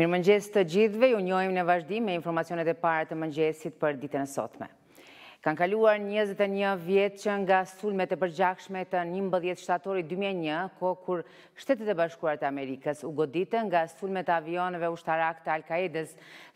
Mirë mëngjes të gjithve, ju njojmë në vazhdim me informacionet e pare të mëngjesit për ditën e sotme. Kanë kaluar 21 vjetë që nga sulmet e përgjakshme të një mbëdhjet shtatorit 2001, ko kur shtetet e bashkuarët e Amerikës u goditën nga sulmet avionëve u shtarak të Al-Qaedës,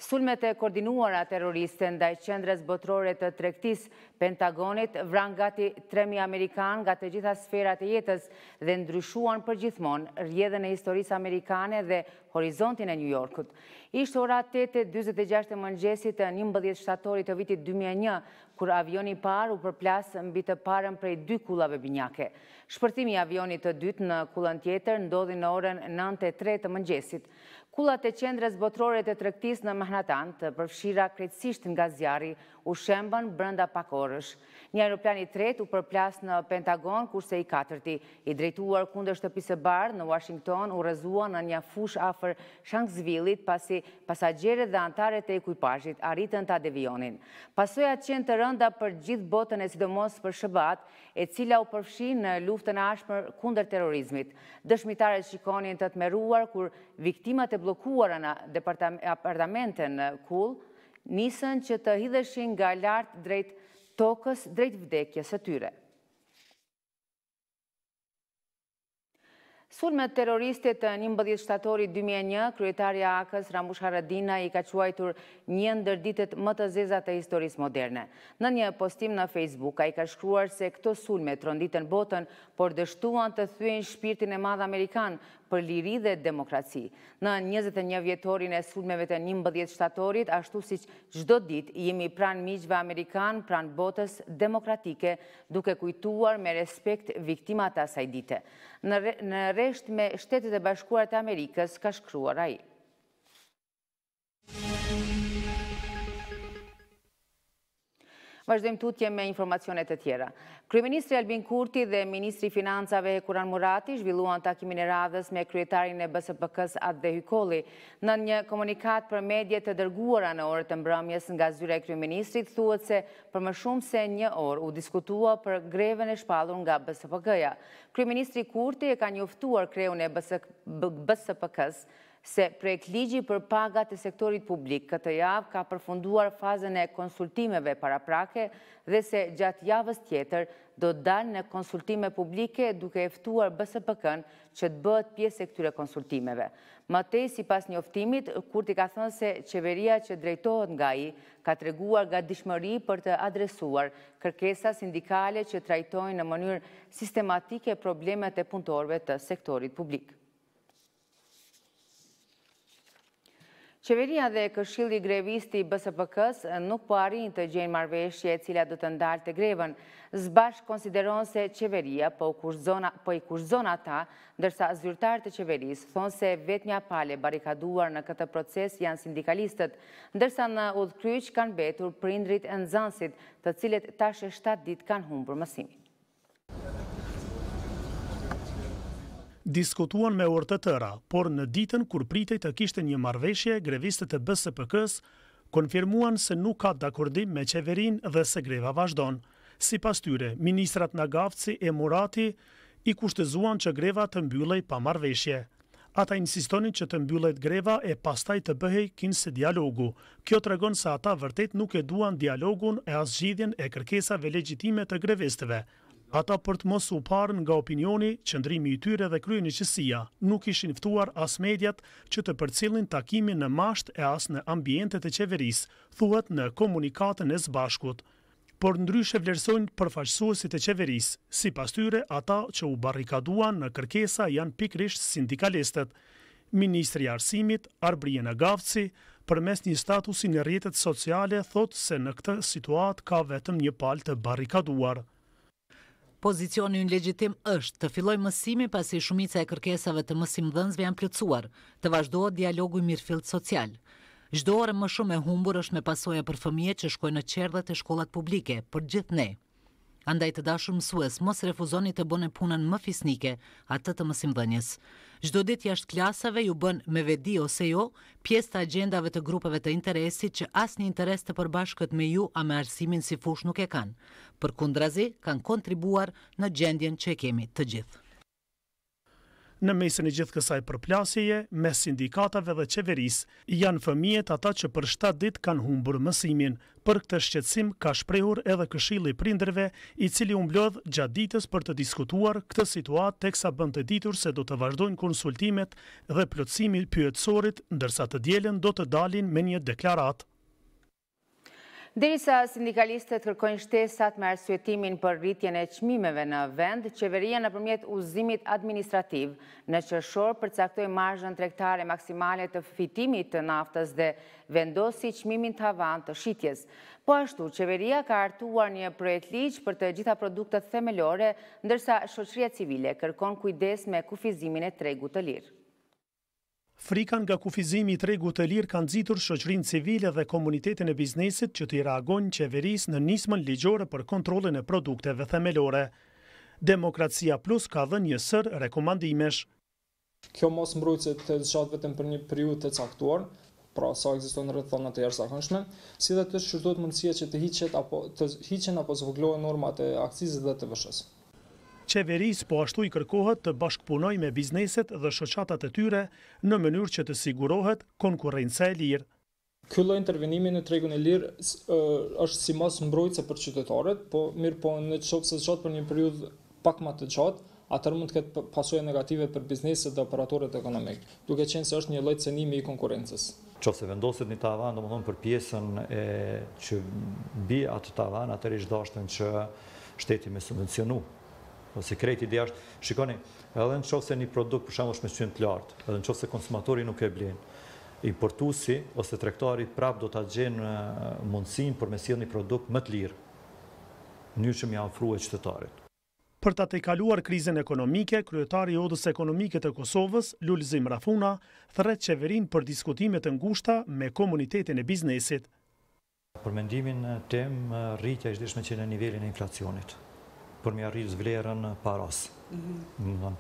sulmet e koordinuara terroriste nda i qendres botrore të trektis Pentagonit, vran gati 3.000 Amerikanë nga të gjitha sferat e jetës dhe ndryshuan për gjithmon rjedhe në historisë Amerikane dhe horizontin e New Yorkut. Ishtë ora 8.26 e mëngjesit të një mbëdhjet shtatorit të vitit 2001, kur avioni parë u përplasë mbi të parën prej dy kullave binjake. Shpërtimi avionit të dytë në kullën tjetër ndodhi në orën 9.3 të mëngjesit. Kullat e qendrës botrore të trektis në Mahnatan të përfshira krejtësisht nga zjari u shemban brënda pakorësh. Një aeroplani tret u përplas në Pentagon, kurse i katërti i drejtuar kundër shtëpisë barë në Washington u rëzua në një fush afer Shanksvillit pasi pasagjere dhe antare të ekuipajit arritën të adevionin. Pasoja qenë të rënda për gjithë botën e sidomos për shëbat, e cila u përfshi në luftën ashmër kundër terorizmit. Dëshmitare shikonin të të meruar kur viktimat e blokuara në departamentën në kull, nisën që të hidheshin nga lartë drejt tokës, drejt vdekjes e tyre. Sulmet terroristit një mbëdhjet shtatori 2001, kryetarja Akës Ramush Haradina i ka quajtur një ndërditet më të zezat e historis moderne. Në një postim në Facebook, a i ka shkruar se këto sulmet ronditën botën, por dështuan të thyen shpirtin e madhë Amerikan për liri dhe demokraci. Në 21 vjetorin e sulmeve të një mbëdhjet shtatorit, ashtu si që gjdo dit, jemi pran miqve Amerikan, pran botës demokratike, duke kujtuar me respekt viktimata saj dite. Në re kryesht me shtetet e bashkuarët e Amerikës, ka shkryuar a i. Vazhdojmë tutje me informacionet e tjera. Kryeministri Albin Kurti dhe Ministri Financave Kuran Murati zhvilluan takimin e radhës me kryetarin e BSPK-s Adde Hykoli. Në një komunikat për medje të dërguara në orët e mbrëmjes nga zyre e kryeministrit, thuët se për më shumë se një orë u diskutua për greven e shpallur nga BSPK-ja. Kryeministri Kurti e ka njoftuar kreun e BSPK-s se prek ligji për pagat e sektorit publik këtë javë ka përfunduar fazën e konsultimeve para prake dhe se gjatë javës tjetër do të dalë në konsultime publike duke eftuar bësë pëkën që të bëhet pjesë e këtyre konsultimeve. Matej si pas një oftimit, Kurti ka thënë se qeveria që drejtohet nga i, ka të reguar ga dishmëri për të adresuar kërkesa sindikale që trajtojnë në mënyrë sistematike problemet e punëtorve të sektorit publik. Qeveria dhe këshilli grevisti BSPK-s nuk po arrin të gjejnë marrëveshje e cila do të ndalë të grevën. Zbash konsideron se qeveria po, po i kush zona ata, ndërsa zyrtarë të qeverisë thonë se një palë barrikaduar në këtë proces janë sindikalistët, ndërsa në udhkryq kanë mbetur prindrit e nëzansit të cilët tash e 7 ditë kanë humbur mësimin. diskutuan me orë të tëra, por në ditën kur pritej të kishte një marveshje, grevistët e BSPK-s konfirmuan se nuk ka dakordim me qeverin dhe se greva vazhdon. Si pas tyre, ministrat Nagafci e Murati i kushtëzuan që greva të mbyllej pa marveshje. Ata insistonin që të mbyllet greva e pastaj të bëhej kinse dialogu. Kjo të regon se ata vërtet nuk e duan dialogun e asgjidhjen e kërkesave legjitime të grevistëve, ata për të mos u parë nga opinioni, qëndrimi i tyre dhe kryeni qësia, nuk ishin ftuar as mediat që të përcilin takimin në masht e as në ambientet e qeveris, thuhet në komunikatën e zbashkut. Por ndryshe vlerësojnë përfaqësuesit e qeverisë, sipas tyre ata që u barrikaduan në kërkesa janë pikrisht sindikalistët. Ministri i Arsimit, Arbriena për përmes një statusi në rrjetet sociale thotë se në këtë situat ka vetëm një palë të barrikaduar. Pozicioni në legjitim është të filloj mësimi pasi shumica e kërkesave të mësim dhënësve janë plëcuar, të vazhdojë dialogu i mirëfilt social. Gjdo orë më shumë e humbur është me pasoja për fëmije që shkojnë në qerdhët e shkollat publike, për gjithë ne andaj të dashur mësues, mos refuzoni të bëni punën më fisnike, atë të mësimdhënjes. Çdo ditë jashtë klasave ju bën me vedi ose jo pjesë të agjendave të grupeve të interesit që asnjë interes të përbashkët me ju a me arsimin si fush nuk e kanë. Përkundrazi, kanë kontribuar në gjendjen që e kemi të gjithë. Në mesin e gjithë kësaj përplasjeje, me sindikatave dhe qeveris, janë fëmijet ata që për 7 dit kanë humbur mësimin. Për këtë shqetsim ka shprehur edhe këshili prindrëve, i cili umblodh gjatë ditës për të diskutuar këtë të teksa bënd të ditur se do të vazhdojnë konsultimet dhe plotësimi pyetësorit, ndërsa të djelen do të dalin me një deklaratë. Derisa sindikalistët kërkojnë shtesat me arsuetimin për rritjen e qmimeve në vend, qeveria në përmjet uzimit administrativ në qërshor përcaktoj margjën trektare maksimale të fitimit të naftës dhe vendosi qmimin të avant të shqitjes. Po ashtu, qeveria ka artuar një projekt liqë për të gjitha produktet themelore, ndërsa shoqëria civile kërkon kujdes me kufizimin e tregu të lirë. Frikan nga kufizimi i tregut të lirë ka nxitur shoqërinë civile dhe komunitetin e biznesit që të reagojnë qeverisë në nismën ligjore për kontrollin e produkteve themelore. Demokracia Plus ka dhënë një sër rekomandimesh. Kjo mos mbrojtje të zgjat vetëm për një periudhë të caktuar, pra sa ekziston rreth thonë të arsyeshme, si dhe të shqyrtohet mundësia që të hiqet apo të hiqen apo zvoglohen normat e akcizave dhe të vëshës. Qeveris po ashtu i kërkohet të bashkëpunoj me bizneset dhe shëqatat e tyre në mënyrë që të sigurohet konkurence e lirë. Këllo intervenimi në tregun e lirë është si mas se për qytetarët, po mirë po në qokës e për një periud pak ma të qatë, atër mund të këtë pasuje negative për bizneset dhe operatorët ekonomikë, duke qenë se është një lejtë cenimi i konkurences. Qo se vendosit një tavan, do më thonë për pjesën e që bi atë tavan, atër i shdashtën që shteti me subvencionu Po sekreti dhe është, shikoni, edhe nëse një produkt për shembull është me syn të lartë, edhe nëse konsumatori nuk e blen, importuesi ose tregtari prap do ta gjen mundësinë për me sjell një produkt më të lirë, një që që ofru e qytetarit. Për ta tejkaluar krizën ekonomike, kryetari i Odës Ekonomike të Kosovës, Lulzim Rafuna, thret qeverin për diskutime të ngushta me komunitetin e biznesit. Për mendimin tem, rritja ishte në nivelin e inflacionit për mi arritë zvlerën paras. Mhm.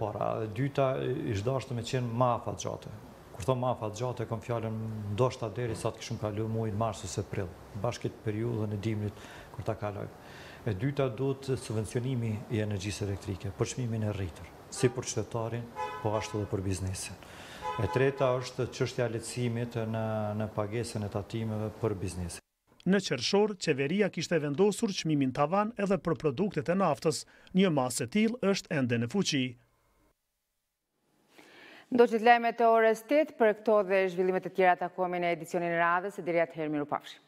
Para, dyta, ishtë dashtë me qenë mafa të gjate. Kur thonë mafa të gjate, kom fjallën ndoshta deri sa të këshumë kalu mujnë marsës e prill, bashkët periudën e dimrit kër ta kaloj. E dyta, duhet subvencionimi i energjisë elektrike, përshmimin e rritër, si për qëtetarin, po ashtu dhe për biznesin. E treta është qështja lecimit në pagesën e tatimeve për biznesin në qërëshor, qeveria kishtë e vendosur qmimin tavan edhe për produktet e naftës. Një masë e tilë është ende në fuqi. Ndo që të të orës të të të të të të të të të të të të